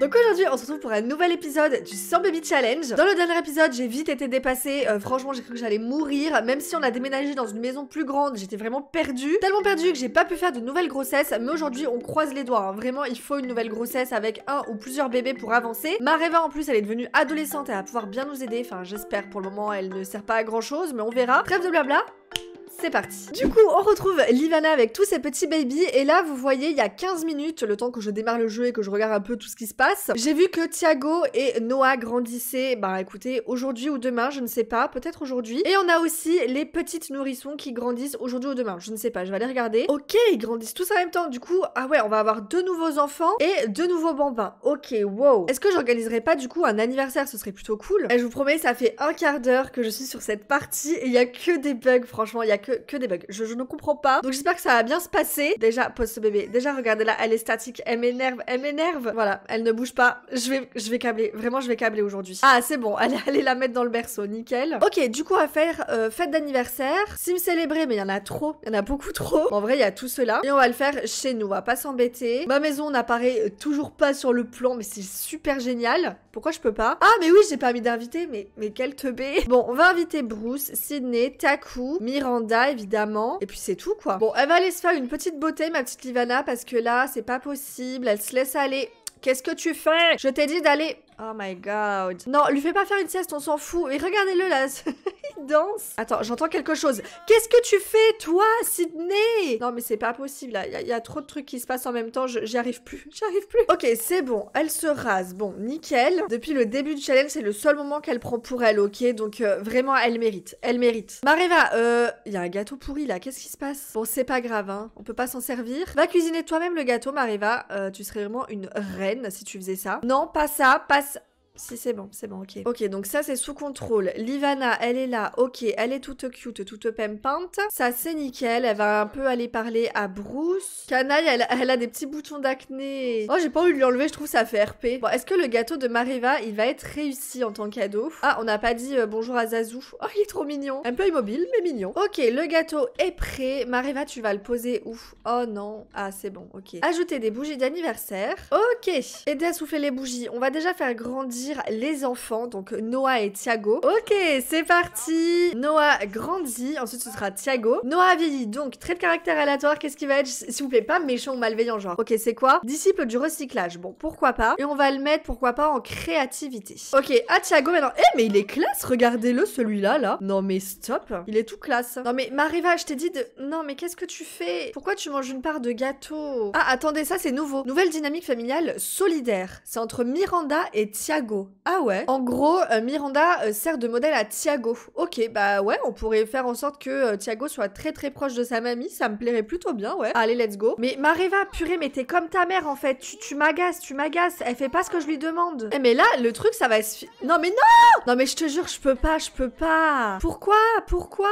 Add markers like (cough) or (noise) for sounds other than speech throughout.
Donc aujourd'hui, on se retrouve pour un nouvel épisode du 100 Baby Challenge. Dans le dernier épisode, j'ai vite été dépassée. Euh, franchement, j'ai cru que j'allais mourir. Même si on a déménagé dans une maison plus grande, j'étais vraiment perdue. Tellement perdue que j'ai pas pu faire de nouvelles grossesses. Mais aujourd'hui, on croise les doigts. Hein. Vraiment, il faut une nouvelle grossesse avec un ou plusieurs bébés pour avancer. Mareva, en plus, elle est devenue adolescente et elle va pouvoir bien nous aider. Enfin, j'espère pour le moment, elle ne sert pas à grand chose, mais on verra. Trêve de blabla. C'est parti Du coup, on retrouve Livana avec tous ses petits babies, et là, vous voyez, il y a 15 minutes, le temps que je démarre le jeu et que je regarde un peu tout ce qui se passe, j'ai vu que Thiago et Noah grandissaient, bah écoutez, aujourd'hui ou demain, je ne sais pas, peut-être aujourd'hui, et on a aussi les petites nourrissons qui grandissent aujourd'hui ou demain, je ne sais pas, je vais aller regarder. Ok, ils grandissent tous en même temps, du coup, ah ouais, on va avoir deux nouveaux enfants et deux nouveaux bambins. Ok, wow Est-ce que j'organiserai pas du coup un anniversaire Ce serait plutôt cool. Et je vous promets, ça fait un quart d'heure que je suis sur cette partie, et il y a que des bugs, franchement, il y a que que, des bugs. Je, ne comprends pas. Donc j'espère que ça va bien se passer. Déjà, pose ce bébé. Déjà, regardez là, elle est statique. Elle m'énerve, elle m'énerve. Voilà, elle ne bouge pas. Je vais, je vais câbler. Vraiment, je vais câbler aujourd'hui. Ah, c'est bon. Allez, allez la mettre dans le berceau. Nickel. Ok, du coup, à faire euh, fête d'anniversaire. Sim célébrer mais il y en a trop. Il y en a beaucoup trop. En vrai, il y a tout cela. Et on va le faire chez nous. On va pas s'embêter. Ma maison n'apparaît euh, toujours pas sur le plan, mais c'est super génial. Pourquoi je peux pas Ah, mais oui, j'ai pas mis d'inviter Mais, mais quel b. Bon, on va inviter Bruce, Sydney, Taku, Miranda évidemment. Et puis c'est tout, quoi. Bon, elle va aller se faire une petite beauté, ma petite Livana, parce que là, c'est pas possible. Elle se laisse aller. Qu'est-ce que tu fais Je t'ai dit d'aller Oh my god. Non, lui fais pas faire une sieste, on s'en fout. Et regardez-le là, (laughs) il danse. Attends, j'entends quelque chose. Qu'est-ce que tu fais, toi, Sydney Non, mais c'est pas possible là. Il y, a trop de trucs qui se passent en même temps. J'y arrive plus. (laughs) J'y arrive plus. Ok, c'est bon. Elle se rase. Bon, nickel. Depuis le début du challenge, c'est le seul moment qu'elle prend pour elle, ok Donc euh, vraiment, elle mérite. Elle mérite. Mariva, euh, il y a un gâteau pourri là. Qu'est-ce qui se passe Bon, c'est pas grave, hein. On peut pas s'en servir. Va cuisiner toi-même le gâteau, Mareva. Euh, tu serais vraiment une reine si tu faisais ça. Non, pas ça, pas ça si, c'est bon, c'est bon, ok. Ok, donc ça, c'est sous contrôle. Livana, elle est là, ok, elle est toute cute, toute pimpante. Ça, c'est nickel. Elle va un peu aller parler à Bruce. Canaille, elle, a des petits boutons d'acné. Oh, j'ai pas envie de lui enlever, je trouve ça fait RP. Bon, est-ce que le gâteau de Mariva, il va être réussi en tant que cadeau Ah, on n'a pas dit euh, bonjour à Zazou. Oh, il est trop mignon. Un peu immobile, mais mignon. Ok, le gâteau est prêt. Mariva, tu vas le poser où Oh non. Ah, c'est bon, ok. Ajouter des bougies d'anniversaire. Ok. Aider à souffler les bougies. On va déjà faire grandir les enfants, donc Noah et Thiago. Ok, c'est parti Noah grandit, ensuite ce sera Thiago. Noah vieillit, donc trait de caractère aléatoire, qu'est-ce qui va être S'il vous plaît, pas méchant ou malveillant, genre. Ok, c'est quoi Disciple du recyclage, bon, pourquoi pas. Et on va le mettre, pourquoi pas, en créativité. Ok, à Thiago maintenant. Eh, mais il est classe, regardez-le, celui-là, là. Non, mais stop Il est tout classe. Non, mais Mariva, je t'ai dit de... Non, mais qu'est-ce que tu fais Pourquoi tu manges une part de gâteau Ah, attendez, ça, c'est nouveau. Nouvelle dynamique familiale solidaire. C'est entre Miranda et Thiago. Ah ouais En gros, euh, Miranda euh, sert de modèle à Thiago. Ok, bah ouais, on pourrait faire en sorte que euh, Thiago soit très très proche de sa mamie, ça me plairait plutôt bien, ouais. Allez, let's go. Mais Mareva, purée, mais t'es comme ta mère en fait, tu, tu m'agaces, tu m'agaces, elle fait pas ce que je lui demande. Eh, mais là, le truc, ça va se... Non mais non Non mais je te jure, je peux pas, je peux pas. Pourquoi Pourquoi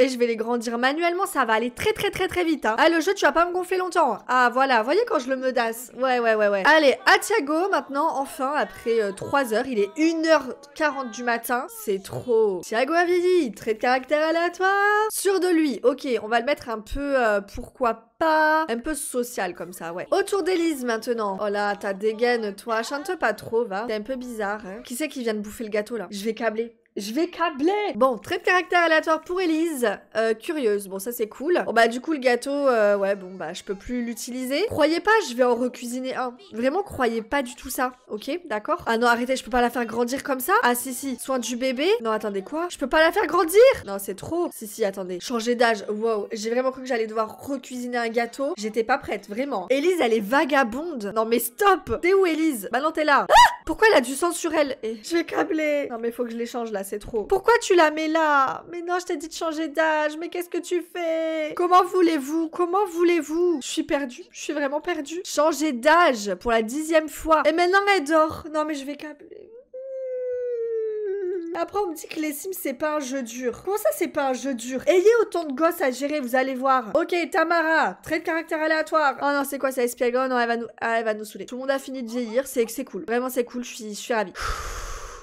et je vais les grandir manuellement. Ça va aller très très très très vite. Hein. Ah, le jeu, tu vas pas me gonfler longtemps. Ah, voilà. Voyez quand je le meudasse. Ouais, ouais, ouais, ouais. Allez, à Thiago maintenant, enfin, après 3 euh, heures. Il est 1h40 du matin. C'est trop. Thiago Avidi, trait de caractère aléatoire. Sûr de lui. Ok, on va le mettre un peu, euh, pourquoi pas, un peu social comme ça, ouais. Autour d'Elise maintenant. Oh là, t'as dégaine, toi. Chante pas trop, va. T'es un peu bizarre, hein. Qui c'est qui vient de bouffer le gâteau là Je vais câbler. Je vais câbler Bon, trait de caractère aléatoire pour Elise. Euh, curieuse, bon ça c'est cool. Bon bah du coup le gâteau, euh, ouais bon bah je peux plus l'utiliser. Croyez pas, je vais en recuisiner un. Vraiment croyez pas du tout ça, ok D'accord Ah non arrêtez, je peux pas la faire grandir comme ça Ah si si, soin du bébé Non attendez quoi Je peux pas la faire grandir Non c'est trop Si si attendez, changer d'âge, wow J'ai vraiment cru que j'allais devoir recuisiner un gâteau. J'étais pas prête, vraiment. Elise elle est vagabonde Non mais stop T'es où Elise Bah non t'es là ah Pourquoi elle a du sang sur elle Je vais câbler Non mais faut que je l'échange là bah, c'est trop. Pourquoi tu la mets là Mais non, je t'ai dit de changer d'âge, mais qu'est-ce que tu fais Comment voulez-vous Comment voulez-vous Je suis perdue, je suis vraiment perdue. Changer d'âge pour la dixième fois. Et maintenant, elle dort. Non, mais je vais câbler. Après, on me dit que les Sims, c'est pas un jeu dur. Comment ça, c'est pas un jeu dur Ayez autant de gosses à gérer, vous allez voir. Ok, Tamara, trait de caractère aléatoire. Oh non, c'est quoi ça, Oh Non, elle va, nous... Ah, elle va nous saouler. Tout le monde a fini de vieillir, c'est que c'est cool. Vraiment, c'est cool, je suis, je suis (sighs) (sighs)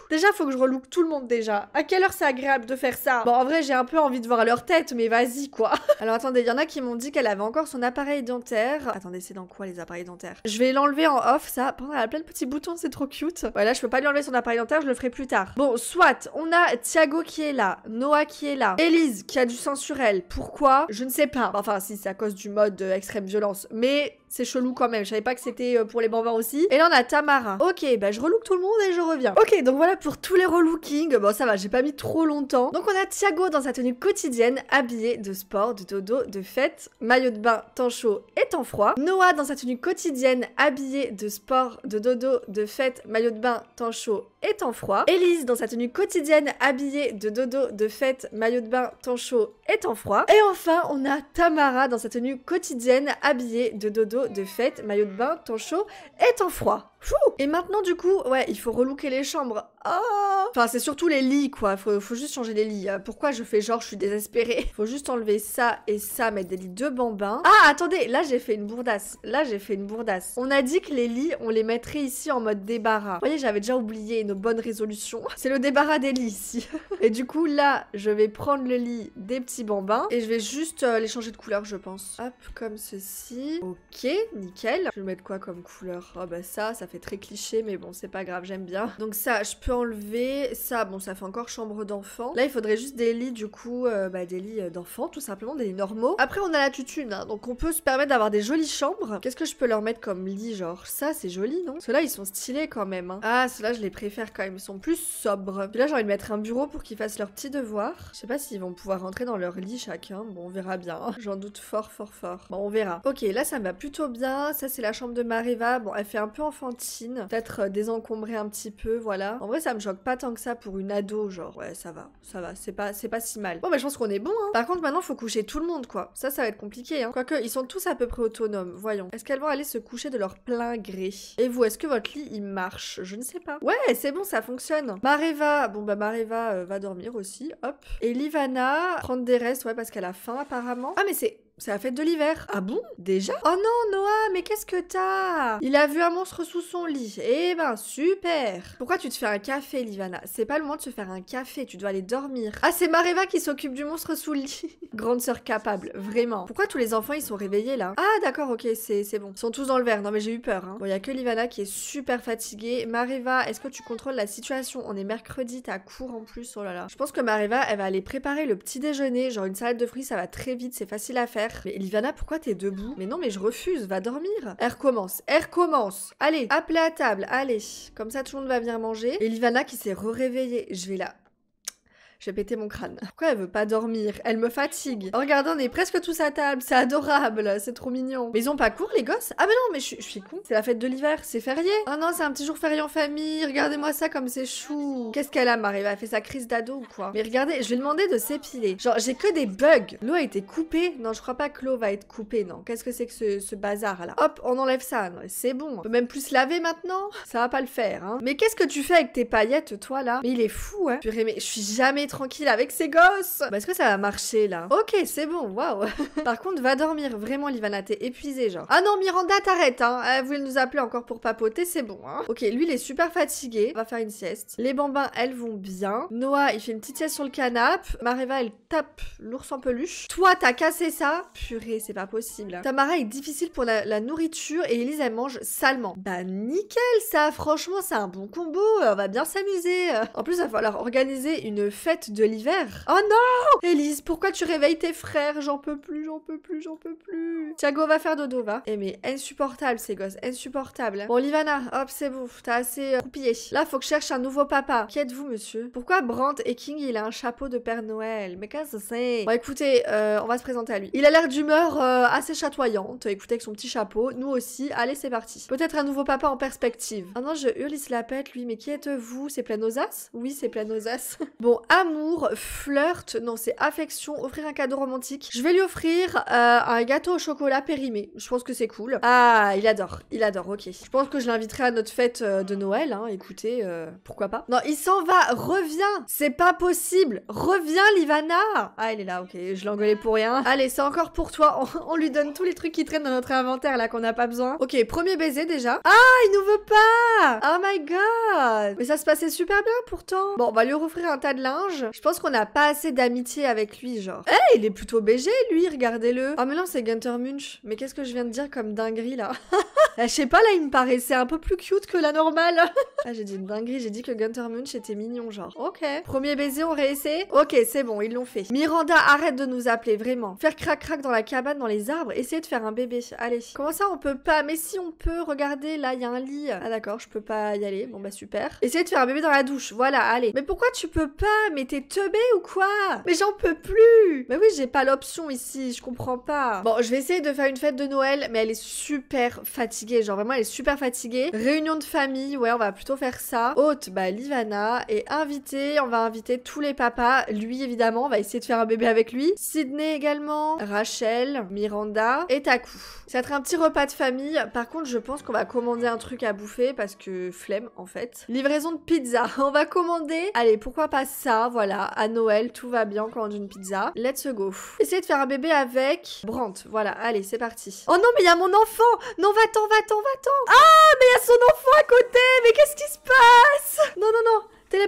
Déjà, faut que je relook tout le monde déjà. À quelle heure c'est agréable de faire ça Bon, en vrai, j'ai un peu envie de voir leur tête, mais vas-y quoi. (laughs) Alors attendez, il y en a qui m'ont dit qu'elle avait encore son appareil dentaire. Attendez, c'est dans quoi les appareils dentaires Je vais l'enlever en off, ça. Pendant qu'elle a plein de petits boutons, c'est trop cute. Voilà, je peux pas lui enlever son appareil dentaire, je le ferai plus tard. Bon, soit on a Thiago qui est là, Noah qui est là, Elise qui a du sang sur elle. Pourquoi Je ne sais pas. Enfin, si c'est à cause du mode euh, extrême violence, mais c'est chelou quand même. Je savais pas que c'était euh, pour les bambins aussi. Et là on a Tamara. Ok, bah je relook tout le monde et je reviens. Ok, donc voilà pour tous les relookings. Bon, ça va, j'ai pas mis trop longtemps. Donc, on a Thiago dans sa tenue quotidienne, habillé de sport, de dodo, de fête, maillot de bain, temps chaud et temps froid. Noah dans sa tenue quotidienne, habillé de sport, de dodo, de fête, maillot de bain, temps chaud en froid. Elise dans sa tenue quotidienne habillée de dodo, de fête, maillot de bain, temps chaud en froid. Et enfin, on a Tamara dans sa tenue quotidienne habillée de dodo, de fête, maillot de bain, temps chaud en froid. Et maintenant, du coup, ouais, il faut relooker les chambres. Oh enfin, c'est surtout les lits, quoi. Faut, faut juste changer les lits. Hein. Pourquoi je fais genre, je suis désespérée (laughs) Faut juste enlever ça et ça, mettre des lits de bambins. Ah, attendez, là, j'ai fait une bourdasse. Là, j'ai fait une bourdasse. On a dit que les lits, on les mettrait ici en mode débarras. Vous voyez, j'avais déjà oublié nos bonne résolution. (laughs) C'est le débarras des lits ici. (laughs) et du coup, là, je vais prendre le lit des petits bambins et je vais juste euh, les changer de couleur, je pense. Hop, comme ceci. Ok, nickel. Je vais mettre quoi comme couleur oh, bah ça, ça fait très cliché, mais bon, c'est pas grave, j'aime bien. Donc ça, je peux enlever. Ça, bon, ça fait encore chambre d'enfant. Là, il faudrait juste des lits, du coup, euh, bah, des lits euh, d'enfants, tout simplement, des lits normaux. Après, on a la tutune, hein. donc on peut se permettre d'avoir des jolies chambres. Qu'est-ce que je peux leur mettre comme lit, genre ça, c'est joli, non Ceux-là, ils sont stylés quand même. Hein. Ah, ceux-là, je les préfère quand même, ils sont plus sobres. Puis là, j'ai envie de mettre un bureau pour qu'ils fassent leurs petits devoirs. Je sais pas s'ils vont pouvoir rentrer dans leur lit chacun. Bon, on verra bien. (laughs) J'en doute fort, fort, fort. Bon, on verra. Ok, là, ça me va plutôt bien. Ça, c'est la chambre de Mariva. Bon, elle fait un peu enfantine. Peut-être euh, désencombrée un petit peu, voilà. En vrai, ça me choque pas tant que ça pour une ado, genre. Ouais, ça va, ça va. C'est pas, c'est pas si mal. Bon, mais je pense qu'on est bon, hein. Par contre, maintenant, faut coucher tout le monde, quoi. Ça, ça va être compliqué, hein. Quoique, ils sont tous à peu près autonomes. Voyons. Est-ce qu'elles vont aller se coucher de leur plein gré Et vous, est-ce que votre lit, il marche Je ne sais pas. Ouais, c'est c'est bon, ça fonctionne. Mareva, bon bah Mareva euh, va dormir aussi, hop. Et Livana, prendre des restes, ouais, parce qu'elle a faim apparemment. Ah mais c'est c'est la fête de l'hiver. Ah bon Déjà Oh non, Noah, mais qu'est-ce que t'as Il a vu un monstre sous son lit. Eh ben, super Pourquoi tu te fais un café, Livana C'est pas le moment de se faire un café, tu dois aller dormir. Ah, c'est Mareva qui s'occupe du monstre sous le lit. (laughs) Grande sœur capable, vraiment. Pourquoi tous les enfants, ils sont réveillés, là Ah, d'accord, ok, c'est bon. Ils sont tous dans le verre. Non, mais j'ai eu peur, hein. Bon, y a que Livana qui est super fatiguée. Mareva, est-ce que tu contrôles la situation On est mercredi, t'as cours en plus, oh là là. Je pense que Mareva, elle va aller préparer le petit déjeuner. Genre, une salade de fruits, ça va très vite, c'est facile à faire. Mais Livana, pourquoi t'es debout Mais non, mais je refuse, va dormir. Elle commence, elle commence. Allez, appelez à table, allez. Comme ça, tout le monde va venir manger. Et Livana qui s'est réveillée. Je vais la j'ai pété mon crâne. Pourquoi elle veut pas dormir Elle me fatigue. regardez, on est presque tous à table. C'est adorable. C'est trop mignon. Mais ils ont pas cours, les gosses Ah, mais non, mais je, suis con. C'est la fête de l'hiver. C'est férié. Ah non, c'est un petit jour férié en famille. Regardez-moi ça comme c'est chou. Qu'est-ce qu'elle a, Marie Elle a fait sa crise d'ado ou quoi Mais regardez, je vais demander de s'épiler. Genre, j'ai que des bugs. L'eau a été coupée. Non, je crois pas que l'eau va être coupée. Non. Qu'est-ce que c'est que ce, bazar là Hop, on enlève ça. C'est bon. On peut même plus se laver maintenant. Ça va pas le faire. Hein. Mais qu'est-ce que tu fais avec tes paillettes, toi là Mais il est fou, hein. je suis jamais tranquille avec ses gosses. Bah, est-ce que ça va marcher là Ok, c'est bon, waouh. (laughs) Par contre, va dormir, vraiment, Livana, t'es épuisée, genre. Ah non, Miranda, t'arrêtes, hein. Elle voulait nous appeler encore pour papoter, c'est bon, hein. Ok, lui, il est super fatigué, on va faire une sieste. Les bambins, elles vont bien. Noah, il fait une petite sieste sur le canapé. Mareva, elle tape l'ours en peluche. Toi, t'as cassé ça Purée, c'est pas possible. Tamara est difficile pour la, la nourriture et Elise, elle mange salement. Bah, nickel, ça, franchement, c'est un bon combo. On va bien s'amuser. En plus, il va falloir organiser une fête de l'hiver. Oh non Elise, pourquoi tu réveilles tes frères J'en peux plus, j'en peux plus, j'en peux plus. Thiago va faire dodo, va. Eh mais insupportable ces gosses, insupportable. Hein. Bon, Livana, hop, c'est bon, t'as assez euh, coupillé. Là, faut que je cherche un nouveau papa. Qui êtes-vous, monsieur Pourquoi Brandt et King, il a un chapeau de Père Noël Mais qu'est-ce que c'est Bon, écoutez, euh, on va se présenter à lui. Il a l'air d'humeur euh, assez chatoyante. Écoutez, avec son petit chapeau, nous aussi. Allez, c'est parti. Peut-être un nouveau papa en perspective. Ah non, je hurle, il se la pète, lui. Mais qui êtes-vous C'est Planosas Oui, c'est Planosas. (laughs) bon, à amour, flirt, non c'est affection, offrir un cadeau romantique. Je vais lui offrir euh, un gâteau au chocolat périmé. Je pense que c'est cool. Ah, il adore, il adore, ok. Je pense que je l'inviterai à notre fête euh, de Noël, hein. écoutez, euh, pourquoi pas. Non, il s'en va, reviens, c'est pas possible, reviens Livana. Ah, il est là, ok, je l'engueulais pour rien. Allez, c'est encore pour toi, on, (laughs) on, lui donne tous les trucs qui traînent dans notre inventaire là qu'on n'a pas besoin. Ok, premier baiser déjà. Ah, il nous veut pas Oh my god Mais ça se passait super bien pourtant. Bon, on va lui offrir un tas de linge je pense qu'on n'a pas assez d'amitié avec lui, genre. Eh, il est plutôt BG, lui, regardez-le. Oh, mais non, c'est Gunter Munch. Mais qu'est-ce que je viens de dire comme dinguerie, là (laughs) Eh, je sais pas, là, il me paraissait un peu plus cute que la normale. (laughs) ah, j'ai dit une dinguerie, j'ai dit que Gunter Munch était mignon, genre. Ok. Premier baiser, on réessaye Ok, c'est bon, ils l'ont fait. Miranda, arrête de nous appeler, vraiment. Faire crac-crac dans la cabane, dans les arbres, essayer de faire un bébé. Allez. Comment ça, on peut pas Mais si, on peut. regarder là, il y a un lit. Ah, d'accord, je peux pas y aller. Bon, bah, super. Essayer de faire un bébé dans la douche. Voilà, allez. Mais pourquoi tu peux pas Mais t'es teubé ou quoi Mais j'en peux plus Mais oui, j'ai pas l'option ici, je comprends pas. Bon, je vais essayer de faire une fête de Noël, mais elle est super fatiguée genre vraiment elle est super fatiguée. Réunion de famille, ouais, on va plutôt faire ça. Hôte, bah Livana. Et invité, on va inviter tous les papas. Lui, évidemment, on va essayer de faire un bébé avec lui. Sydney également, Rachel, Miranda et Taku. Ça va être un petit repas de famille. Par contre, je pense qu'on va commander un truc à bouffer parce que flemme en fait. Livraison de pizza. (laughs) On va commander. Allez, pourquoi pas ça Voilà, à Noël, tout va bien, on commande une pizza. Let's go. Essayer de faire un bébé avec Brandt. Voilà, allez, c'est parti. Oh non, mais il y a mon enfant Non, va-t'en, va Attends, va-t'en Ah, mais il y a son enfant à côté Mais qu'est-ce qui se passe Non, non, non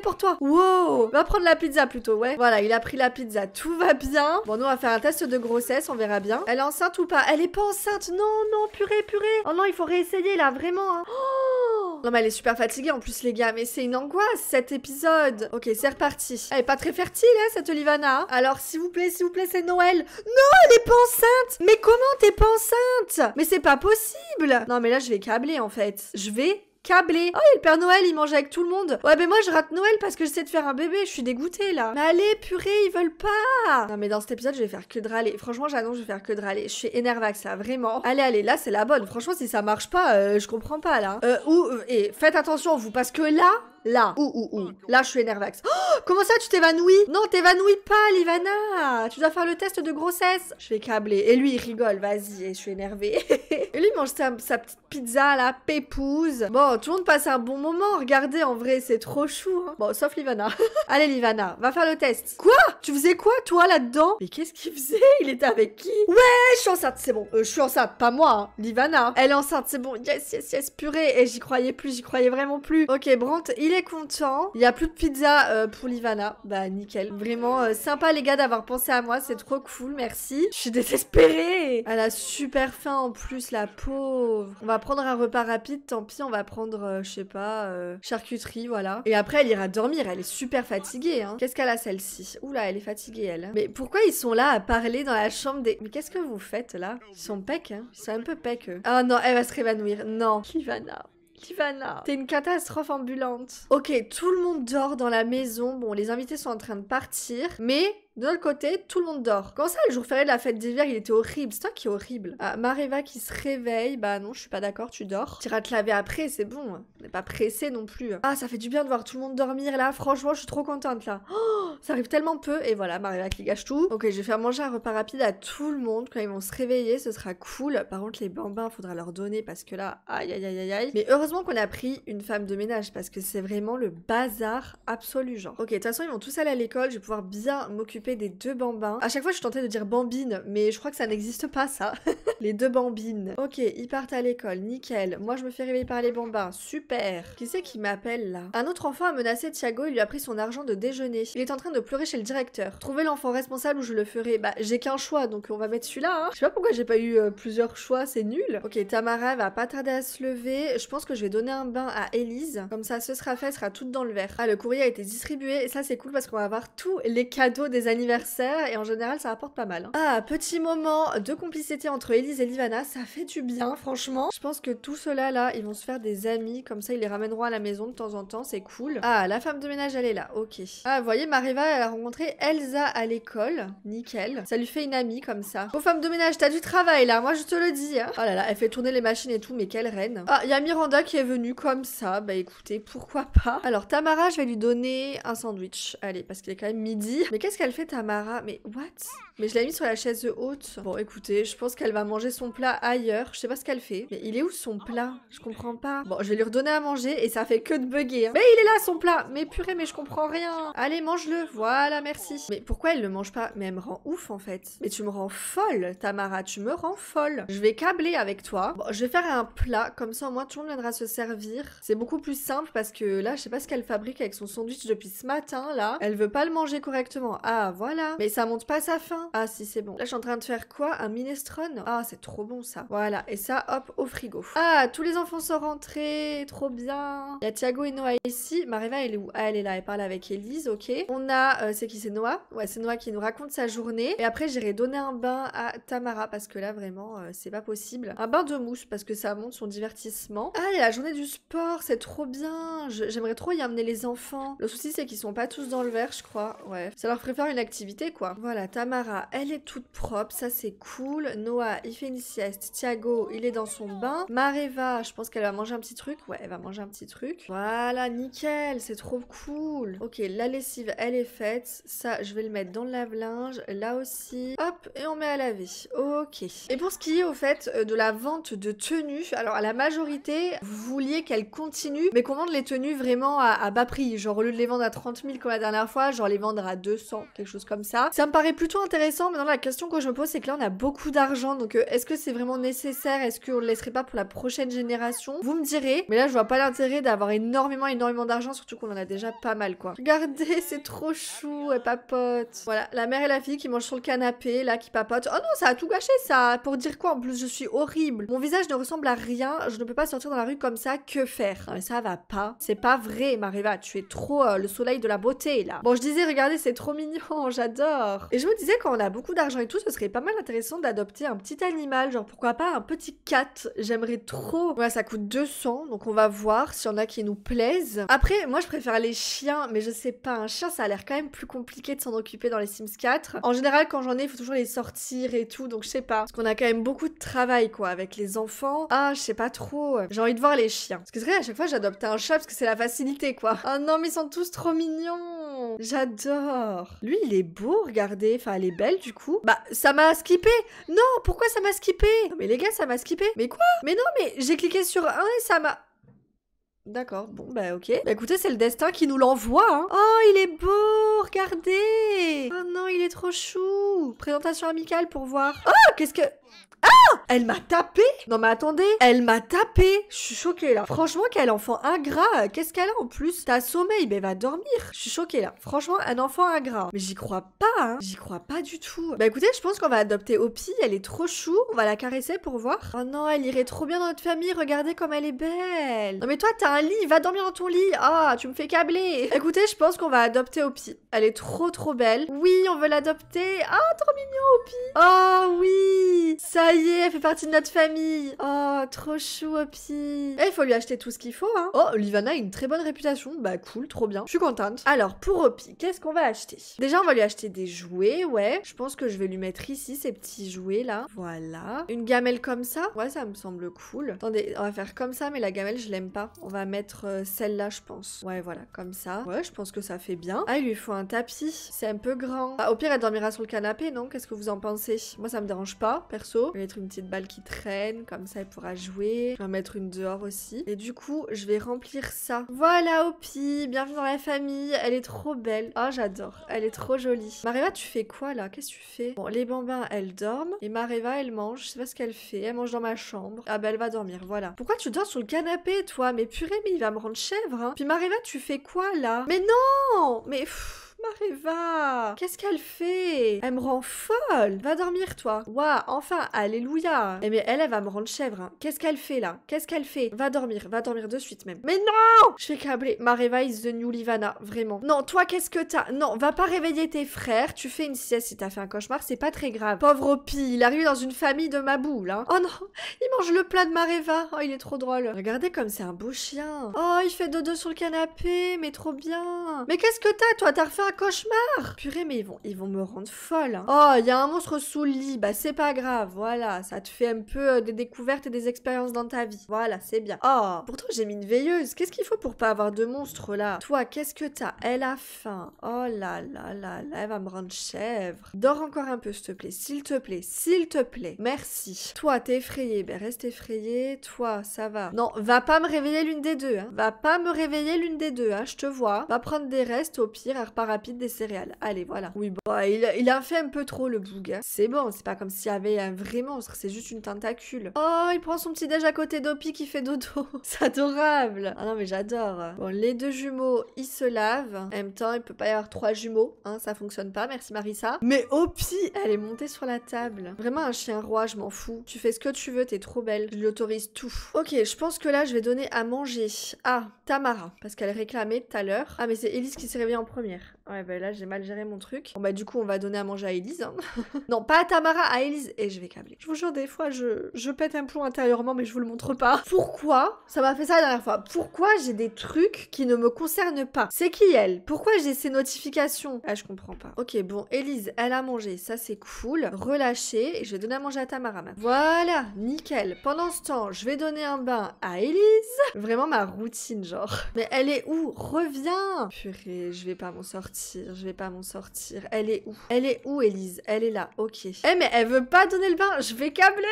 pour toi Wow Va prendre la pizza plutôt, ouais. Voilà, il a pris la pizza. Tout va bien. Bon, nous, on va faire un test de grossesse, on verra bien. Elle est enceinte ou pas Elle est pas enceinte Non, non, purée, purée Oh non, il faut réessayer, là, vraiment. Hein. Oh non mais elle est super fatiguée en plus les gars, mais c'est une angoisse cet épisode. Ok, c'est reparti. Elle est pas très fertile hein, cette Olivana. Alors s'il vous plaît, s'il vous plaît, c'est Noël. Non, elle est pas enceinte. Mais comment t'es pas enceinte Mais c'est pas possible. Non mais là je vais câbler en fait. Je vais câblé. Oh, il le Père Noël, il mange avec tout le monde. Ouais, mais moi, je rate Noël parce que j'essaie de faire un bébé. Je suis dégoûtée, là. Mais allez, purée, ils veulent pas. Non, mais dans cet épisode, je vais faire que de râler. Franchement, j'annonce, je vais faire que de râler. Je suis avec ça, vraiment. Allez, allez, là, c'est la bonne. Franchement, si ça marche pas, euh, je comprends pas, là. Euh, ou, euh, et faites attention, vous, parce que là, là. Ouh, ouh, ouh. Là, je suis énervax. Oh, comment ça, tu t'évanouis Non, t'évanouis pas, Livana. Tu dois faire le test de grossesse. Je vais câbler. Et lui, il rigole. Vas-y, je suis énervée. (laughs) Et lui, il mange sa, petite pizza, là, pépouse. Bon, tout le monde passe un bon moment. Regardez, en vrai, c'est trop chou. Hein. Bon, sauf Livana. (laughs) Allez, Livana, va faire le test. Quoi Tu faisais quoi, toi, là-dedans Mais qu'est-ce qu'il faisait Il était avec qui Ouais, je suis enceinte, c'est bon. Euh, je suis enceinte, pas moi. Hein. Livana. Elle est enceinte, c'est bon. Yes, yes, yes, purée. Et j'y croyais plus, j'y croyais vraiment plus. Ok, Brant, il il est content. Il y a plus de pizza euh, pour Livana. Bah nickel. Vraiment euh, sympa les gars d'avoir pensé à moi. C'est trop cool. Merci. Je suis désespérée. Elle a super faim en plus la pauvre. On va prendre un repas rapide. Tant pis. On va prendre euh, je sais pas charcuterie voilà. Et après elle ira dormir. Elle est super fatiguée. Hein. Qu'est-ce qu'elle a celle-ci Oula elle est fatiguée elle. Mais pourquoi ils sont là à parler dans la chambre des. Mais qu'est-ce que vous faites là Ils sont pecs. C'est hein. un peu pecs. Ah non elle va se révanouir. Non Livana. Ivana, t'es une catastrophe ambulante. Ok, tout le monde dort dans la maison. Bon, les invités sont en train de partir, mais de l'autre côté, tout le monde dort. Quand ça, le jour férié de la fête d'hiver, il était horrible. C'est toi qui est horrible. Ah, Mareva qui se réveille. Bah non, je suis pas d'accord, tu dors. T'iras te laver après, c'est bon. On n'est pas pressé non plus. Ah, ça fait du bien de voir tout le monde dormir là. Franchement, je suis trop contente là. Oh, ça arrive tellement peu. Et voilà, Mareva qui gâche tout. Ok, je vais faire manger un repas rapide à tout le monde. Quand ils vont se réveiller, ce sera cool. Par contre, les bambins, il faudra leur donner parce que là, aïe aïe aïe aïe aïe. Mais heureusement qu'on a pris une femme de ménage parce que c'est vraiment le bazar absolu, genre. Ok, de toute façon, ils vont tous aller à l'école. Je vais pouvoir bien m'occuper des deux bambins. À chaque fois, je tentais de dire bambine, mais je crois que ça n'existe pas, ça. (laughs) les deux bambines. Ok, ils partent à l'école, nickel. Moi, je me fais réveiller par les bambins, super. Qui c'est qui m'appelle, là Un autre enfant a menacé Thiago il lui a pris son argent de déjeuner. Il est en train de pleurer chez le directeur. Trouver l'enfant responsable ou je le ferai Bah, j'ai qu'un choix, donc on va mettre celui-là, hein. Je sais pas pourquoi j'ai pas eu euh, plusieurs choix, c'est nul. Ok, Tamara va pas tarder à se lever. Je pense que je vais donner un bain à Elise. Comme ça, ce sera fait, sera toute dans le verre Ah, le courrier a été distribué. Et ça, c'est cool parce qu'on va avoir tous les cadeaux des animaux anniversaire et en général ça rapporte pas mal. Hein. Ah, petit moment de complicité entre Elise et Livana, ça fait du bien franchement. Je pense que tout cela là, ils vont se faire des amis, comme ça ils les ramèneront à la maison de temps en temps, c'est cool. Ah, la femme de ménage elle est là, ok. Ah, vous voyez, Mariva elle a rencontré Elsa à l'école, nickel. Ça lui fait une amie comme ça. oh femme de ménage, t'as du travail là, moi je te le dis. Hein. Oh là là, elle fait tourner les machines et tout, mais quelle reine. Ah, il y a Miranda qui est venue comme ça, bah écoutez, pourquoi pas. Alors Tamara, je vais lui donner un sandwich, allez, parce qu'il est quand même midi. Mais qu'est-ce qu'elle fait Tamara Mais what Mais je l'ai mis sur la chaise haute. Bon, écoutez, je pense qu'elle va manger son plat ailleurs. Je sais pas ce qu'elle fait. Mais il est où son plat Je comprends pas. Bon, je vais lui redonner à manger et ça fait que de bugger. Hein. Mais il est là son plat Mais purée, mais je comprends rien. Allez, mange-le. Voilà, merci. Mais pourquoi elle le mange pas Mais elle me rend ouf en fait. Mais tu me rends folle, Tamara. Tu me rends folle. Je vais câbler avec toi. Bon, je vais faire un plat. Comme ça, au moins, tout le monde viendra se servir. C'est beaucoup plus simple parce que là, je sais pas ce qu'elle fabrique avec son sandwich depuis ce matin là. Elle veut pas le manger correctement. Ah, ah, voilà. Mais ça monte pas sa fin. Ah, si, c'est bon. Là, je suis en train de faire quoi Un minestrone Ah, c'est trop bon ça. Voilà. Et ça, hop, au frigo. Ah, tous les enfants sont rentrés. Trop bien. Il y a Thiago et Noah ici. Mariva, elle est où Ah, elle est là. Elle parle avec Elise, ok. On a. Euh, c'est qui C'est Noah Ouais, c'est Noah qui nous raconte sa journée. Et après, j'irai donner un bain à Tamara parce que là, vraiment, euh, c'est pas possible. Un bain de mousse parce que ça monte son divertissement. Ah, la journée du sport. C'est trop bien. J'aimerais trop y amener les enfants. Le souci, c'est qu'ils sont pas tous dans le verre, je crois. Ouais. Ça leur préfère une activité quoi. Voilà, Tamara, elle est toute propre, ça c'est cool. Noah, il fait une sieste. Thiago, il est dans son bain. Mareva, je pense qu'elle va manger un petit truc. Ouais, elle va manger un petit truc. Voilà, nickel, c'est trop cool. Ok, la lessive, elle est faite. Ça, je vais le mettre dans le lave-linge. Là aussi. Hop, et on met à laver. Ok. Et pour ce qui est, au fait, euh, de la vente de tenues, alors à la majorité, vous vouliez qu'elle continue, mais qu'on vende les tenues vraiment à, à, bas prix. Genre, au lieu de les vendre à 30 000 comme la dernière fois, genre les vendre à 200, quelque chose comme ça. Ça me paraît plutôt intéressant. Mais non, la question que je me pose, c'est que là, on a beaucoup d'argent. Donc, euh, est-ce que c'est vraiment nécessaire Est-ce qu'on le laisserait pas pour la prochaine génération Vous me direz. Mais là, je vois pas l'intérêt d'avoir énormément, énormément d'argent, surtout qu'on en a déjà pas mal, quoi. Regardez, (laughs) c'est trop chou, elle papote. Voilà, la mère et la fille qui mangent sur le canapé, là, qui papote. Oh non, ça a tout gâché, ça. Pour dire quoi En plus, je suis horrible. Mon visage ne ressemble à rien. Je ne peux pas sortir dans la rue comme ça. Que faire non, mais ça va pas. C'est pas vrai, Mariva. Tu es trop euh, le soleil de la beauté, là. Bon, je disais, regardez, c'est trop mignon j'adore. Et je me disais, quand on a beaucoup d'argent et tout, ce serait pas mal intéressant d'adopter un petit animal, genre pourquoi pas un petit cat. J'aimerais trop. Ouais ça coûte 200, donc on va voir s'il y en a qui nous plaisent. Après, moi je préfère les chiens, mais je sais pas, un chien ça a l'air quand même plus compliqué de s'en occuper dans les Sims 4. En général, quand j'en ai, il faut toujours les sortir et tout, donc je sais pas. Parce qu'on a quand même beaucoup de travail quoi, avec les enfants. Ah, je sais pas trop. J'ai envie de voir les chiens. Parce que c'est vrai, à chaque fois j'adopte un chat parce que c'est la facilité quoi. Ah non, mais ils sont tous trop mignons. J'adore. Lui, il est beau, regardez. Enfin, elle est belle du coup. Bah, ça m'a skippé. Non, pourquoi ça m'a skippé Mais les gars, ça m'a skippé. Mais quoi Mais non, mais j'ai cliqué sur un et ça m'a... D'accord, bon bah ok. Bah écoutez, c'est le destin qui nous l'envoie. Hein. Oh, il est beau, regardez. Oh non, il est trop chou. Présentation amicale pour voir. Oh, qu'est-ce que... Ah Elle m'a tapé Non mais attendez, elle m'a tapé Je suis choquée là. Franchement, quel enfant ingrat Qu'est-ce qu'elle a en plus T'as sommeil, ben va dormir Je suis choquée là. Franchement, un enfant ingrat. Mais j'y crois pas, hein J'y crois pas du tout. Bah écoutez, je pense qu'on va adopter Opie, elle est trop chou. On va la caresser pour voir. Oh non, elle irait trop bien dans notre famille, regardez comme elle est belle. Non mais toi, t'as un lit, va dormir dans ton lit. Ah, tu me fais câbler. (laughs) Écoutez, je pense qu'on va adopter Opie. Elle est trop trop belle. Oui, on veut l'adopter. Ah, trop mignon Opie. Oh oui, ça y est, elle fait partie de notre famille. Oh, trop chou Opie. Eh, il faut lui acheter tout ce qu'il faut. Hein. Oh, Livana a une très bonne réputation. Bah cool, trop bien. Je suis contente. Alors pour Opie, qu'est-ce qu'on va acheter Déjà, on va lui acheter des jouets, ouais. Je pense que je vais lui mettre ici ces petits jouets là. Voilà. Une gamelle comme ça. Ouais, ça me semble cool. Attendez, on va faire comme ça, mais la gamelle, je l'aime pas. On va mettre euh, celle-là, je pense. Ouais, voilà, comme ça. Ouais, je pense que ça fait bien. Ah, il lui faut un tapis. C'est un peu grand. Bah, au pire, elle dormira sur le canapé, non Qu'est-ce que vous en pensez Moi, ça me dérange pas, perso. Je vais mettre une petite balle qui traîne, comme ça, elle pourra jouer. Je vais en mettre une dehors aussi. Et du coup, je vais remplir ça. Voilà, Opi, bienvenue dans la famille. Elle est trop belle. Ah, j'adore. Elle est trop jolie. Maréva, tu fais quoi là Qu'est-ce que tu fais Bon, les bambins, elles dorment. Et Maréva, elle mange. Je sais pas ce qu'elle fait. Elle mange dans ma chambre. Ah, ben elle va dormir. Voilà. Pourquoi tu dors sur le canapé, toi Mais purée, mais il va me rendre chèvre. Hein. Puis Mareva, tu fais quoi là Mais non Mais... Mareva Qu'est-ce qu'elle fait Elle me rend folle Va dormir, toi Waouh, enfin, alléluia eh, mais elle, elle va me rendre chèvre, hein. Qu'est-ce qu'elle fait, là Qu'est-ce qu'elle fait Va dormir, va dormir de suite, même. Mais non Je suis câbler Mareva is the new Livana, vraiment. Non, toi, qu'est-ce que t'as Non, va pas réveiller tes frères, tu fais une sieste si t'as fait un cauchemar, c'est pas très grave. Pauvre Pi, il arrive dans une famille de maboules. Hein. Oh non (laughs) Il mange le plat de Mareva Oh, il est trop drôle Regardez comme c'est un beau chien Oh, il fait dodo sur le canapé, mais trop bien Mais qu'est-ce que t'as, toi T'as refait cauchemar Purée, mais ils vont, ils vont me rendre folle. Hein. Oh, il y a un monstre sous le lit. Bah, c'est pas grave. Voilà, ça te fait un peu euh, des découvertes et des expériences dans ta vie. Voilà, c'est bien. Oh, pourtant, j'ai mis une veilleuse. Qu'est-ce qu'il faut pour pas avoir de monstre, là Toi, qu'est-ce que t'as Elle a faim. Oh là là là là, elle va me rendre chèvre. Dors encore un peu, s'il te plaît. S'il te plaît, s'il te plaît. Merci. Toi, t'es effrayé. Ben, reste effrayé. Toi, ça va. Non, va pas me réveiller l'une des deux. Hein. Va pas me réveiller l'une des deux. Hein. Je te vois. Va prendre des restes, au pire, elle des céréales. Allez, voilà. Oui, bon, bah, il, a fait un peu trop le boug. Hein. C'est bon, c'est pas comme s'il y avait un vrai monstre, c'est juste une tentacule. Oh, il prend son petit déj à côté d'Opi qui fait dodo. (laughs) c'est adorable. Ah non, mais j'adore. Bon, les deux jumeaux, ils se lavent. En même temps, il peut pas y avoir trois jumeaux, hein, ça fonctionne pas. Merci Marissa. Mais Opi, elle est montée sur la table. Vraiment un chien roi, je m'en fous. Tu fais ce que tu veux, t'es trop belle. Je l'autorise tout. Ok, je pense que là, je vais donner à manger à Tamara, parce qu'elle réclamait tout à l'heure. Ah, mais c'est Elise qui s'est réveillée en première. Ouais, bah là, j'ai mal géré mon truc. Bon, bah, du coup, on va donner à manger à Elise. Hein. (laughs) non, pas à Tamara, à Elise. Et je vais câbler. Je vous jure, des fois, je, pète un plomb intérieurement, mais je vous le montre pas. Pourquoi Ça m'a fait ça la dernière fois. Pourquoi j'ai des trucs qui ne me concernent pas C'est qui elle Pourquoi j'ai ces notifications Ah, je comprends pas. Ok, bon, Elise, elle a mangé. Ça, c'est cool. relâché Et je vais donner à manger à Tamara maintenant. Voilà, nickel. Pendant ce temps, je vais donner un bain à Elise. Vraiment ma routine, genre. Mais elle est où Reviens Purée, je vais pas m'en sortir je vais pas m'en sortir. Elle est où Elle est où, Elise Elle est là, ok. Eh, mais elle veut pas donner le bain, je vais câbler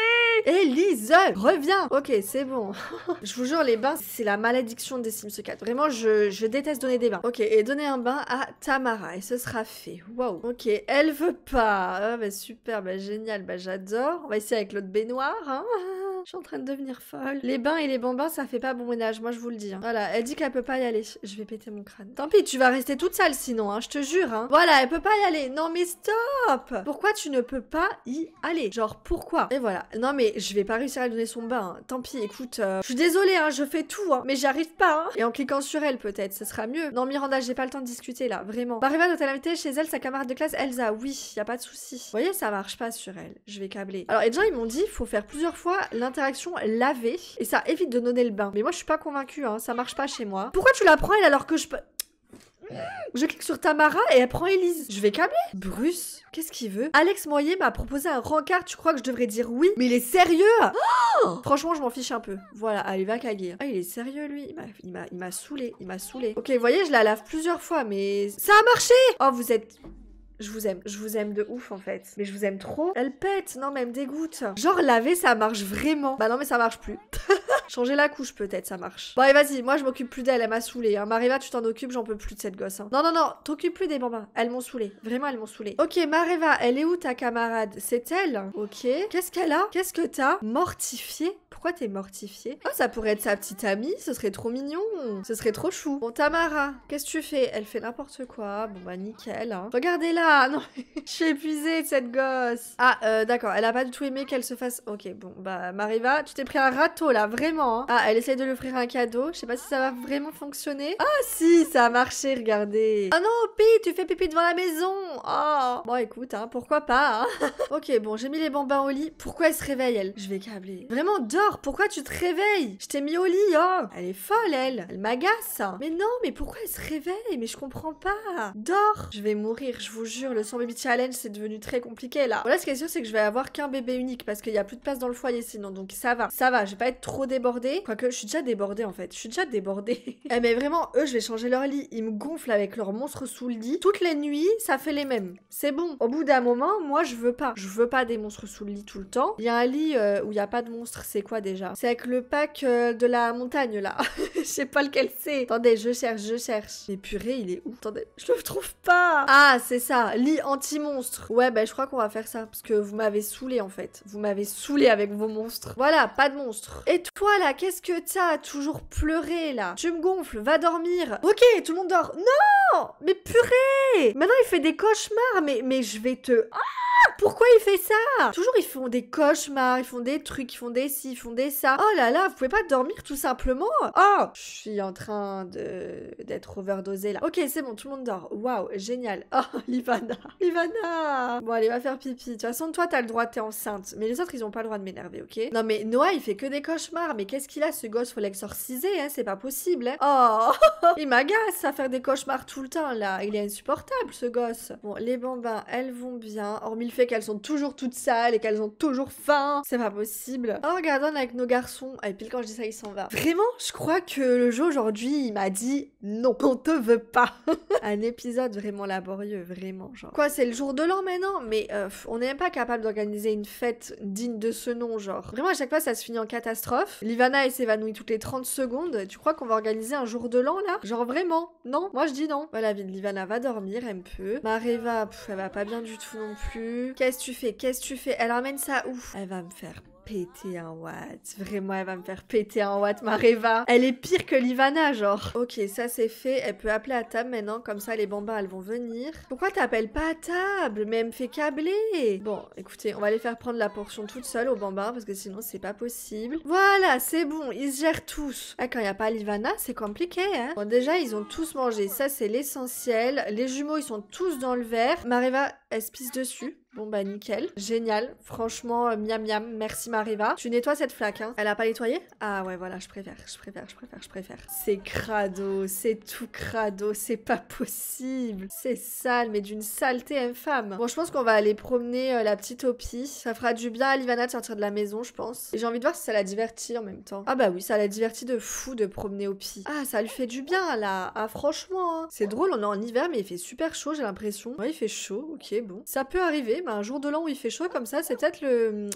Elise, reviens Ok, c'est bon. (laughs) je vous jure, les bains, c'est la malédiction des Sims 4. Vraiment, je, déteste donner des bains. Ok, et donner un bain à Tamara, et ce sera fait. Waouh Ok, elle veut pas. Ah, bah super, bah génial, bah j'adore. On va essayer avec l'autre baignoire, hein (laughs) Je suis en train de devenir folle. Les bains et les bambins, ça fait pas bon ménage, moi je vous le dis. Hein. Voilà, elle dit qu'elle peut pas y aller. Je vais péter mon crâne. Tant pis, tu vas rester toute seule sinon, hein, je te jure. Hein. Voilà, elle peut pas y aller. Non mais stop Pourquoi tu ne peux pas y aller Genre pourquoi Et voilà. Non mais je vais pas réussir à lui donner son bain. Hein. Tant pis, écoute, euh, je suis désolée, hein, je fais tout, hein, mais j'arrive pas. Et en cliquant sur elle peut-être, ce sera mieux. Non Miranda, j'ai pas le temps de discuter là, vraiment. Mariva doit-elle chez elle sa camarade de classe Elsa Oui, y a pas de souci. Vous voyez, ça marche pas sur elle. Je vais câbler. Alors et déjà ils m'ont dit, faut faire plusieurs fois l'interview interaction laver et ça évite de donner le bain. Mais moi, je suis pas convaincue, hein, ça marche pas chez moi. Pourquoi tu la prends elle alors que je peux... Je clique sur Tamara et elle prend Elise. Je vais câbler. Bruce, qu'est-ce qu'il veut Alex Moyer m'a proposé un rencard, tu crois que je devrais dire oui Mais il est sérieux oh Franchement, je m'en fiche un peu. Voilà, allez, ah, va caguer. Ah, il est sérieux, lui. Il m'a saoulé, il m'a saoulé. Ok, vous voyez, je la lave plusieurs fois, mais ça a marché Oh, vous êtes je vous aime, je vous aime de ouf en fait. Mais je vous aime trop. Elle pète, non mais elle me dégoûte. Genre laver ça marche vraiment. Bah non mais ça marche plus. (laughs) Changer la couche peut-être ça marche. Bon allez vas-y, moi je m'occupe plus d'elle, elle m'a saoulée. Hein. tu t'en occupes, j'en peux plus de cette gosse. Hein. Non non non, t'occupes plus des bambins. Elles m'ont saoulée, vraiment elles m'ont saoulée. Ok Mareva, elle est où ta camarade C'est elle Ok. Qu'est-ce qu'elle a Qu'est-ce que t'as Mortifiée Pourquoi t'es mortifiée Oh ça pourrait être sa petite amie, ce serait trop mignon. Ce serait trop chou. Bon Tamara, qu'est-ce que tu fais Elle fait n'importe quoi. Bon bah nickel. Hein. Regardez là, ah Non, (laughs) je suis épuisée de cette gosse. Ah, euh, d'accord, elle a pas du tout aimé qu'elle se fasse... Ok, bon, bah, Mariva, tu t'es pris un râteau, là, vraiment. Hein. Ah, elle essaie de lui offrir un cadeau. Je sais pas si ça va vraiment fonctionner. Ah, si, ça a marché, regardez. Ah non, Pi, tu fais pipi devant la maison Oh Bon, écoute, hein, pourquoi pas, hein. (laughs) Ok, bon, j'ai mis les bambins au lit. Pourquoi elle se réveille, elle Je vais câbler. Vraiment, dors, pourquoi tu te réveilles Je t'ai mis au lit, oh Elle est folle, elle Elle m'agace hein. Mais non, mais pourquoi elle se réveille Mais je comprends pas Dors Je vais mourir, je vous jure le 100 baby challenge, c'est devenu très compliqué là. Voilà, ce qui est sûr, c'est que je vais avoir qu'un bébé unique parce qu'il y a plus de place dans le foyer sinon. Donc ça va, ça va, je vais pas être trop débordée. Quoique, je suis déjà débordée en fait. Je suis déjà débordée. (laughs) eh, mais vraiment, eux, je vais changer leur lit. Ils me gonflent avec leur monstre sous le lit. Toutes les nuits, ça fait les mêmes. C'est bon. Au bout d'un moment, moi, je veux pas. Je veux pas des monstres sous le lit tout le temps. Il y a un lit euh, où il y a pas de monstre, c'est quoi déjà C'est avec le pack euh, de la montagne là. (laughs) Je sais pas lequel c'est. Attendez, je cherche, je cherche. Mais purée, il est où Attendez, je le trouve pas. Ah, c'est ça lit anti-monstre. Ouais, bah je crois qu'on va faire ça, parce que vous m'avez saoulé en fait. Vous m'avez saoulé avec vos monstres. Voilà, pas de monstre, Et toi là, qu'est-ce que t'as Toujours pleuré là. Tu me gonfles, va dormir. Ok, tout le monde dort. Non Mais purée Maintenant il fait des cauchemars, mais, mais je vais te... Ah pourquoi il fait ça Toujours ils font des cauchemars, ils font des trucs, ils font des ci, ils font des ça. Oh là là, vous pouvez pas dormir tout simplement Oh Je suis en train de d'être overdosé là. Ok, c'est bon, tout le monde dort. Waouh, génial. Oh, il va (laughs) Ivana. Bon, allez, va faire pipi. De toute façon, toi, t'as le droit, t'es enceinte. Mais les autres, ils ont pas le droit de m'énerver, ok Non, mais Noah, il fait que des cauchemars. Mais qu'est-ce qu'il a, ce gosse Faut l'exorciser, hein, c'est pas possible, hein. Oh (laughs) Il m'agace à faire des cauchemars tout le temps, là. Il est insupportable, ce gosse. Bon, les bambins, elles vont bien. Hormis le fait qu'elles sont toujours toutes sales et qu'elles ont toujours faim. C'est pas possible. Oh, regarde, avec nos garçons. Et puis quand je dis ça, il s'en va. Vraiment, je crois que le jeu aujourd'hui, il m'a dit non, on te veut pas. (laughs) Un épisode vraiment laborieux, vraiment. Quoi, c'est le jour de l'an maintenant Mais euh, on n'est même pas capable d'organiser une fête digne de ce nom, genre. Vraiment, à chaque fois, ça se finit en catastrophe. Livana, elle s'évanouit toutes les 30 secondes. Tu crois qu'on va organiser un jour de l'an, là Genre vraiment Non Moi, je dis non. Bah, voilà, Livana va dormir un peu. Mareva, va elle va pas bien du tout non plus. Qu'est-ce que tu fais Qu'est-ce que tu fais Elle ramène ça où Elle va me faire péter en watts. Vraiment, elle va me faire péter en watt Mareva. Elle est pire que Livana, genre. Ok, ça c'est fait. Elle peut appeler à table maintenant. Comme ça, les bambins, elles vont venir. Pourquoi t'appelles pas à table Mais elle me fait câbler. Bon, écoutez, on va les faire prendre la portion toute seule aux bambins parce que sinon, c'est pas possible. Voilà, c'est bon. Ils se gèrent tous. Ah, quand il n'y a pas Livana, c'est compliqué, hein. Bon, déjà, ils ont tous mangé. Ça, c'est l'essentiel. Les jumeaux, ils sont tous dans le verre. Mareva, elle se pisse dessus. Bon bah nickel, génial, franchement euh, miam miam, merci Mariva. Tu nettoies cette flaque, hein Elle a pas nettoyé Ah ouais voilà, je préfère, je préfère, je préfère, je préfère. C'est crado, c'est tout crado, c'est pas possible. C'est sale, mais d'une saleté infâme. Bon je pense qu'on va aller promener euh, la petite Opie. Ça fera du bien à Livana de sortir de la maison, je pense. Et j'ai envie de voir si ça la divertit en même temps. Ah bah oui, ça la divertit de fou de promener Opie. Ah ça lui fait du bien là, ah franchement. Hein. C'est drôle, on est en hiver mais il fait super chaud j'ai l'impression. Ouais il fait chaud, ok bon. Ça peut arriver un jour de l'an où il fait chaud comme ça, c'est peut-être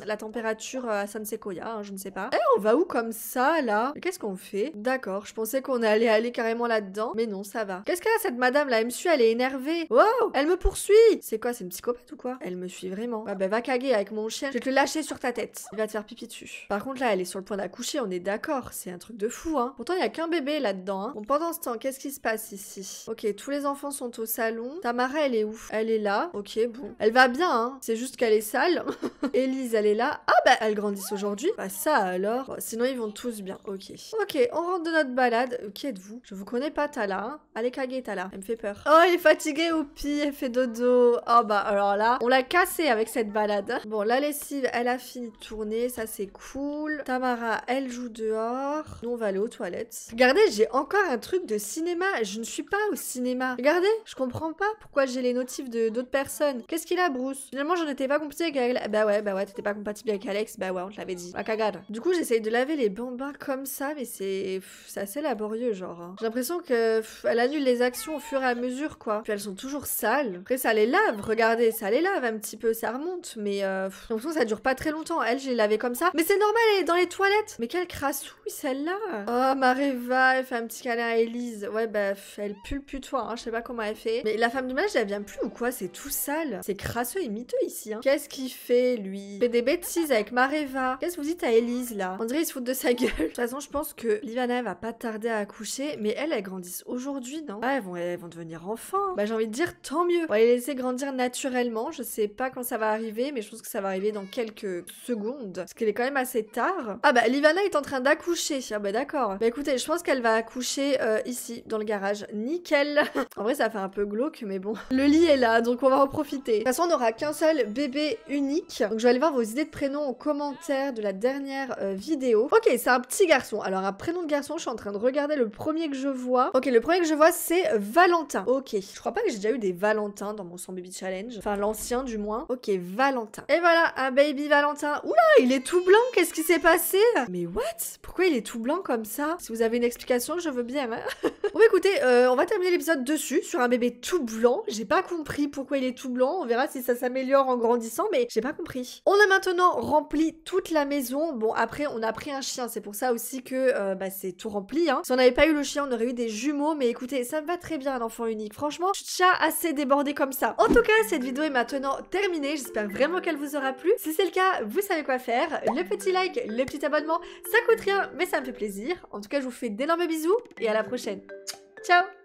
la température euh, à San Sequoia, hein, je ne sais pas. Eh, on va où comme ça, là Qu'est-ce qu'on fait D'accord, je pensais qu'on allait aller carrément là-dedans, mais non, ça va. Qu'est-ce qu'elle a, cette madame, là Elle me suit, elle est énervée. Wow Elle me poursuit C'est quoi, c'est une psychopathe ou quoi Elle me suit vraiment. Bah, bah, va caguer avec mon chien, je vais te le lâcher sur ta tête. Il va te faire pipi dessus. Par contre, là, elle est sur le point d'accoucher, on est d'accord, c'est un truc de fou, hein. Pourtant, il n'y a qu'un bébé là-dedans, hein. pendant ce temps, qu'est-ce qui se passe ici Ok, tous les enfants sont au salon. Tamara, elle est où Elle est là, ok, bon. Elle va bien, hein. Hein. c'est juste qu'elle est sale. (laughs) Elise, elle est là. Ah bah, elle grandit aujourd'hui. Bah ça alors. sinon, ils vont tous bien. Ok. Ok, on rentre de notre balade. Euh, qui êtes-vous Je vous connais pas, Tala. Allez, Kage, Tala. Elle me fait peur. Oh, elle est fatiguée, Oupi. Elle fait dodo. Oh bah, alors là, on l'a cassée avec cette balade. Hein. Bon, la lessive, elle a fini de tourner. Ça, c'est cool. Tamara, elle joue dehors. Nous, on va aller aux toilettes. Regardez, j'ai encore un truc de cinéma. Je ne suis pas au cinéma. Regardez, je comprends pas pourquoi j'ai les notifs de d'autres personnes. Qu'est-ce qu'il a, Bruce Finalement, j'en étais pas compatible avec Alex. Bah ouais, bah ouais, t'étais pas compatible avec Alex. Bah ouais, on te l'avait dit. La cagade. Du coup, j'essaye de laver les bambins comme ça, mais c'est assez laborieux, genre. Hein. J'ai l'impression que elle annule les actions au fur et à mesure, quoi. Puis elles sont toujours sales. Après, ça les lave. Regardez, ça les lave un petit peu, ça remonte, mais euh, l'impression que ça dure pas très longtemps. Elle, j'ai lavé comme ça. Mais c'est normal, elle est dans les toilettes. Mais quelle crassouille celle-là. Oh, Mareva, elle fait un petit câlin à Elise. Ouais, bah, elle pue le putois. Hein. Je sais pas comment elle fait. Mais la femme du ménage, elle vient plus ou quoi C'est tout sale. C'est crasseux miteux ici. Hein. Qu'est-ce qu'il fait, lui Il fait des bêtises avec Mareva. Qu'est-ce que vous dites à Elise, là On dirait se fout de sa (laughs) gueule. De toute façon, je pense que Livana va pas tarder à accoucher, mais elle, elles grandissent aujourd'hui, non Ouais, ah, elles vont, devenir enfants. Bah, j'ai envie de dire tant mieux. On va les laisser grandir naturellement. Je sais pas quand ça va arriver, mais je pense que ça va arriver dans quelques secondes. Parce qu'elle est quand même assez tard. Ah, bah, Livana est en train d'accoucher. Ah, bah, d'accord. Bah, écoutez, je pense qu'elle va accoucher euh, ici, dans le garage. Nickel. (laughs) en vrai, ça fait un peu glauque, mais bon. Le lit est là, donc on va en profiter. De toute façon, on aura un seul bébé unique. Donc je vais aller voir vos idées de prénoms en commentaire de la dernière euh, vidéo. Ok, c'est un petit garçon. Alors un prénom de garçon, je suis en train de regarder le premier que je vois. Ok, le premier que je vois, c'est Valentin. Ok, je crois pas que j'ai déjà eu des Valentins dans mon 100 Baby Challenge. Enfin, l'ancien du moins. Ok, Valentin. Et voilà, un baby Valentin. Oula, il est tout blanc, qu'est-ce qui s'est passé Mais what Pourquoi il est tout blanc comme ça Si vous avez une explication, je veux bien. Hein. (laughs) Bon écoutez, euh, on va terminer l'épisode dessus, sur un bébé tout blanc. J'ai pas compris pourquoi il est tout blanc, on verra si ça s'améliore en grandissant, mais j'ai pas compris. On a maintenant rempli toute la maison. Bon, après, on a pris un chien, c'est pour ça aussi que euh, bah, c'est tout rempli. Hein. Si on n'avait pas eu le chien, on aurait eu des jumeaux, mais écoutez, ça me va très bien un enfant unique. Franchement, je suis déjà assez débordé comme ça. En tout cas, cette vidéo est maintenant terminée, j'espère vraiment qu'elle vous aura plu. Si c'est le cas, vous savez quoi faire. Le petit like, le petit abonnement, ça coûte rien, mais ça me fait plaisir. En tout cas, je vous fais d'énormes bisous et à la prochaine. Ciao